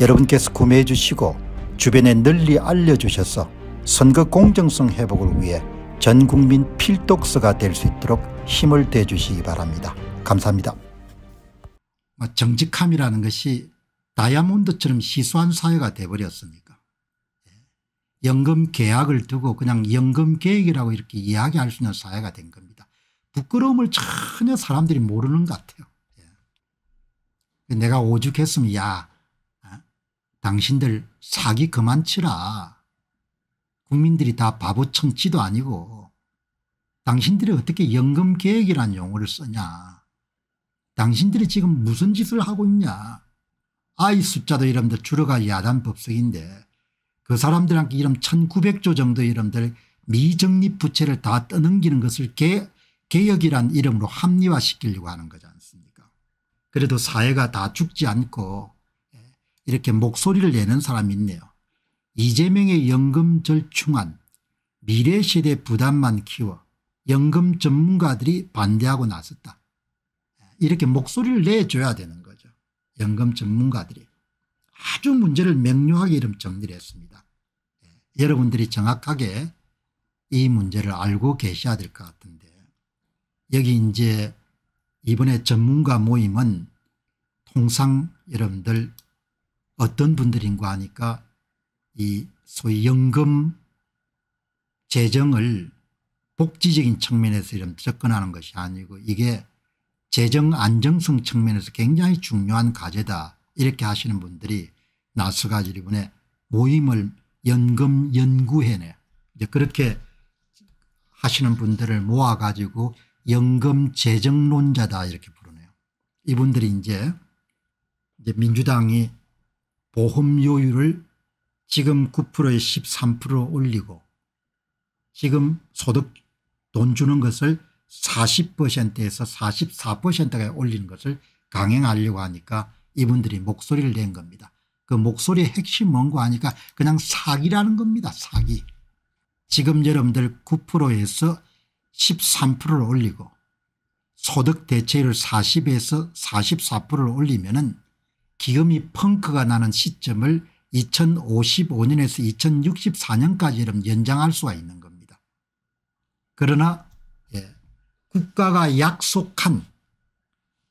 여러분께서 구매해 주시고 주변에 널리 알려주셔서 선거 공정성 회복을 위해 전국민 필독서가 될 수 있도록 힘을 대주시기 바랍니다. 감사합니다. 뭐 정직함이라는 것이 다이아몬드처럼 시소한 사회가 돼버렸습니까 예. 연금 계약을 두고 그냥 연금 계획이라고 이렇게 이야기할 수 있는 사회가 된 겁니다. 부끄러움을 전혀 사람들이 모르는 것 같아요. 예. 내가 오죽했으면 야 당신들 사기 그만 치라. 국민들이 다 바보 청치도 아니고 당신들이 어떻게 연금계획이란 용어를 쓰냐. 당신들이 지금 무슨 짓을 하고 있냐. 아이 숫자도 이름들 주로가 야단 법석인데 그 사람들한테 이름 1900조 정도 이름들 미정립 부채를 다 떠넘기는 것을 개, 개혁이란 이름으로 합리화시키려고 하는 거지 않습니까 그래도 사회가 다 죽지 않고 이렇게 목소리를 내는 사람이 있네요. 이재명의 연금절충안 미래세대 부담만 키워 연금 전문가들이 반대하고 나섰다. 이렇게 목소리를 내줘야 되는 거죠. 연금 전문가들이 아주 문제를 명료하게 이름 정리를 했습니다. 예, 여러분들이 정확하게 이 문제를 알고 계셔야 될 것 같은데 여기 이제 이번에 전문가 모임은 통상 여러분들 어떤 분들인가 하니까 이 소위 연금 재정을 복지적인 측면에서 이런 접근하는 것이 아니고 이게 재정 안정성 측면에서 굉장히 중요한 과제다 이렇게 하시는 분들이 나서가지고 이번에 모임을 연금 연구회네 이제 그렇게 하시는 분들을 모아가지고 연금 재정론자다 이렇게 부르네요. 이분들이 이제, 이제 민주당이 보험료율을 지금 9%에 13% 올리고 지금 소득 돈 주는 것을 40%에서 44%까지 올리는 것을 강행하려고 하니까 이분들이 목소리를 낸 겁니다. 그 목소리의 핵심 뭔고 하니까 그냥 사기라는 겁니다. 사기. 지금 여러분들 9%에서 13%를 올리고 소득 대체율 40에서 44%를 올리면 은 기음이 펑크가 나는 시점을 2055년에서 2064년까지 연장할 수가 있는 겁니다. 그러나 예, 국가가 약속한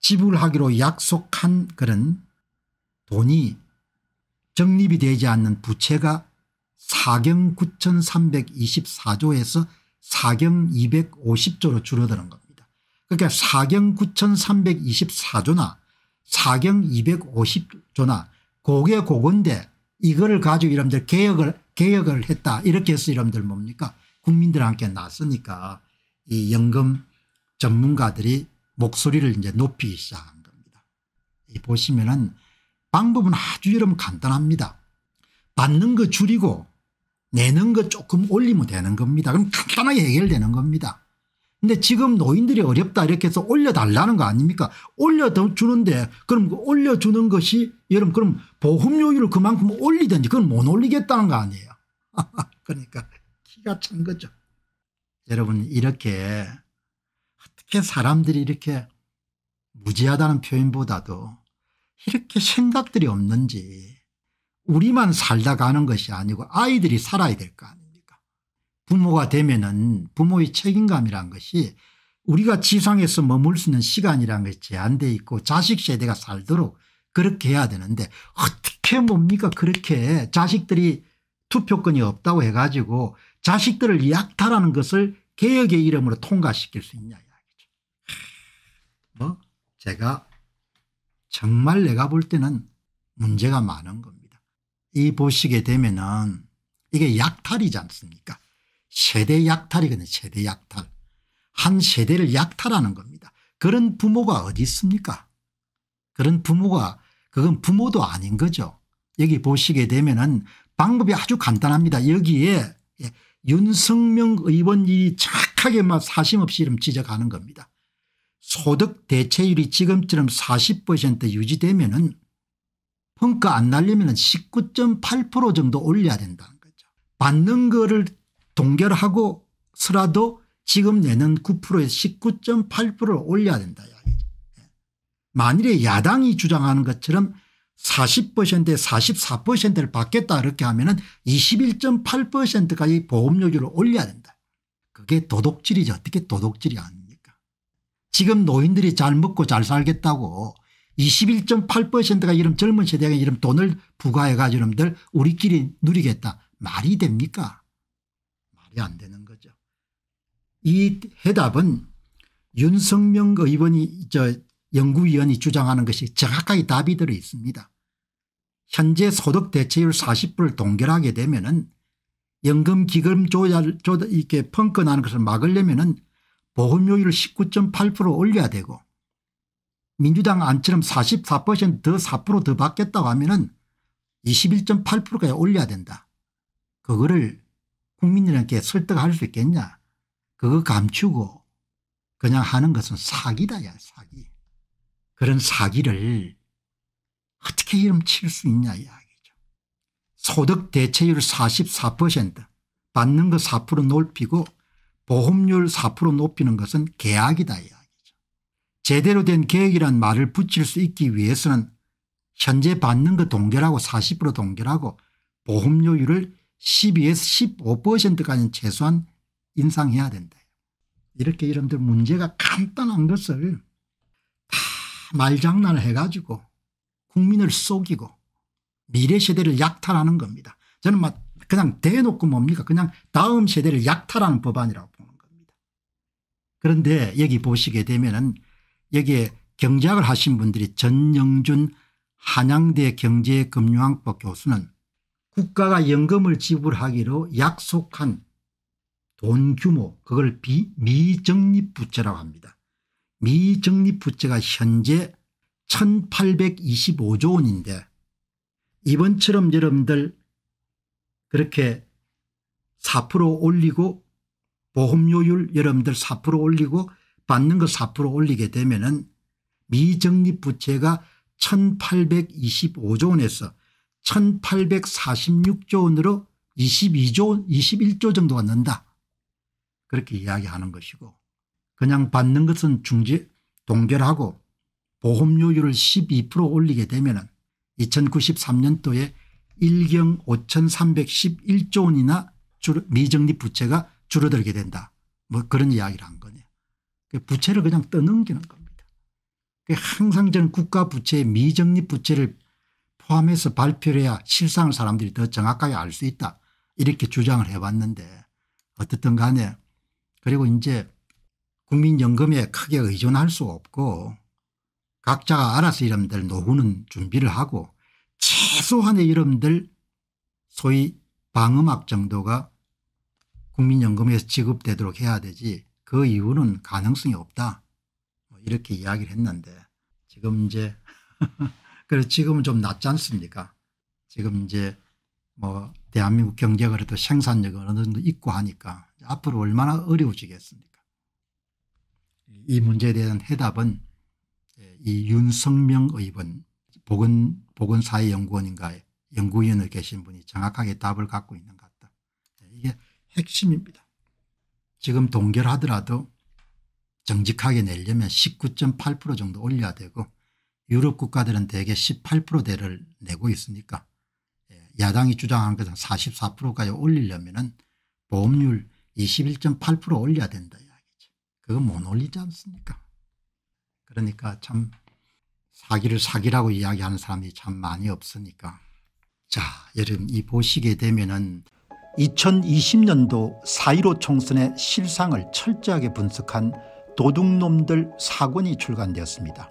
지불하기로 약속한 그런 돈이 적립이 되지 않는 부채가 4경 9324조에서 4경 250조로 줄어드는 겁니다. 그러니까 4경 9324조나 사경 250조나 고개 고건데 이거를 가지고 여러분들 개혁을 개혁을 했다 이렇게 해서 여러분들 뭡니까 국민들한테 났으니까 이 연금 전문가들이 목소리를 이제 높이기 시작한 겁니다. 보시면은 방법은 아주 여러분 간단합니다. 받는 거 줄이고 내는 거 조금 올리면 되는 겁니다. 그럼 간단하게 해결되는 겁니다. 근데 지금 노인들이 어렵다 이렇게 해서 올려달라는 거 아닙니까 올려주는데 그럼 그 올려주는 것이 여러분 그럼 보험료율을 그만큼 올리든지 그건 못 올리겠다는 거 아니에요 그러니까 기가 찬 거죠 여러분 이렇게 어떻게 사람들이 이렇게 무지하다는 표현보다도 이렇게 생각들이 없는지 우리만 살다 가는 것이 아니고 아이들이 살아야 될 거 아니에요 부모가 되면은 부모의 책임감이란 것이 우리가 지상에서 머물 수 있는 시간이란 것이 제한되어 있고 자식 세대가 살도록 그렇게 해야 되는데 어떻게 뭡니까 그렇게 자식들이 투표권이 없다고 해가지고 자식들을 약탈하는 것을 개혁의 이름으로 통과시킬 수 있냐 이야기죠. 뭐 제가 정말 내가 볼 때는 문제가 많은 겁니다. 이 보시게 되면은 이게 약탈이지 않습니까 세대 약탈이거든요. 세대 약탈. 한 세대를 약탈하는 겁니다. 그런 부모가 어디 있습니까? 그런 부모가 그건 부모도 아닌 거죠. 여기 보시게 되면은 방법이 아주 간단합니다. 여기에 예, 윤석명 의원이 착하게 만 사심 없이 이름 지적하는 겁니다. 소득 대체율이 지금처럼 40% 유지되면은 평가 안날리면19.8% 정도 올려야 된다는 거죠. 받는 거를 동결하고서라도 지금 내는 9%에서 19.8%를 올려야 된다. 예. 만일에 야당이 주장하는 것처럼 40%에 44%를 받겠다 이렇게 하면 은 21.8%까지 보험료율을 올려야 된다. 그게 도둑질이지 어떻게 도둑질이 아닙니까 지금 노인들이 잘 먹고 잘 살겠다고 21.8%가 이런 젊은 세대에 이런 돈을 부과해 가지고 이들 우리끼리 누리겠다 말이 됩니까 안 되는 거죠. 이 해답은 윤석명 그 의원이 저 연구위원이 주장하는 것이 정확하게 답이 들어 있습니다. 현재 소득 대체율 40%를 동결하게 되면은 연금 기금 조절 이렇게 펑크나는 것을 막으려면은 보험료율을 19.8% 올려야 되고 민주당 안처럼 44%더 4%더 받겠다고 하면은 21.8%까지 올려야 된다. 그거를 국민들에게 설득할 수 있겠냐 그거 감추고 그냥 하는 것은 사기다 야 사기 그런 사기를 어떻게 이름 칠 수 있냐 이야기죠 소득 대체율 44% 받는 거 4% 높이고 보험률 4% 높이는 것은 계약이다 이야기죠 제대로 된 계획이란 말을 붙일 수 있기 위해서는 현재 받는 거 동결하고 40% 동결하고 보험료율을 12에서 15%까지는 최소한 인상해야 된다. 이렇게 여러분들 문제가 간단한 것을 다 말장난을 해가지고 국민을 속이고 미래 세대를 약탈하는 겁니다. 저는 막 그냥 대놓고 뭡니까 그냥 다음 세대를 약탈하는 법안이라고 보는 겁니다. 그런데 여기 보시게 되면은 여기에 경작을 하신 분들이 전영준 한양대 경제금융학부 교수는 국가가 연금을 지불하기로 약속한 돈 규모 그걸 비, 미적립부채라고 합니다. 미적립부채가 현재 1825조 원인데 이번처럼 여러분들 그렇게 4% 올리고 보험료율 여러분들 4% 올리고 받는 거 4% 올리게 되면 은 미적립부채가 1825조 원에서 1846조 원으로 22조 원 21조 정도가 는다 그렇게 이야기하는 것이고 그냥 받는 것은 중지 동결하고 보험료율을 12% 올리게 되면 2093년도에 1경 5311조 원이나 미정리 부채가 줄어들게 된다. 뭐 그런 이야기를 한 거네요. 그 부채를 그냥 떠넘기는 겁니다. 그 항상 저는 국가 부채의 미정리 부채를 포함해서 발표를 해야 실상을 사람들이 더 정확하게 알 수 있다 이렇게 주장을 해봤는데 어떻든 간에 그리고 이제 국민연금에 크게 의존할 수 없고 각자가 알아서 이름들 노후는 준비를 하고 최소한의 이름들 소위 방음악 정도가 국민연금에서 지급되도록 해야 되지 그 이유는 가능성이 없다 뭐 이렇게 이야기를 했는데 지금 이제 그래서 지금은 좀 낮지 않습니까? 지금 이제 뭐 대한민국 경제가 그래도 생산력은 어느 정도 있고 하니까 앞으로 얼마나 어려워지겠습니까? 이 문제에 대한 해답은 예, 이 윤성명 의원 보건, 보건사회연구원인가에 연구위원을 계신 분이 정확하게 답을 갖고 있는 것 같다. 예, 이게 핵심입니다. 지금 동결하더라도 정직하게 내려면 19.8% 정도 올려야 되고 유럽 국가들은 대개 18%대를 내고 있으니까 예, 야당이 주장한 것은 44%까지 올리려면 보험률 21.8% 올려야 된다 이야기죠. 그거 못 올리지 않습니까 그러니까 참 사기를 사기라고 이야기하는 사람이 참 많이 없으니까 자 여러분 이 보시게 되면은 2020년도 4.15 총선의 실상을 철저하게 분석한 도둑놈들 사건이 출간되었습니다.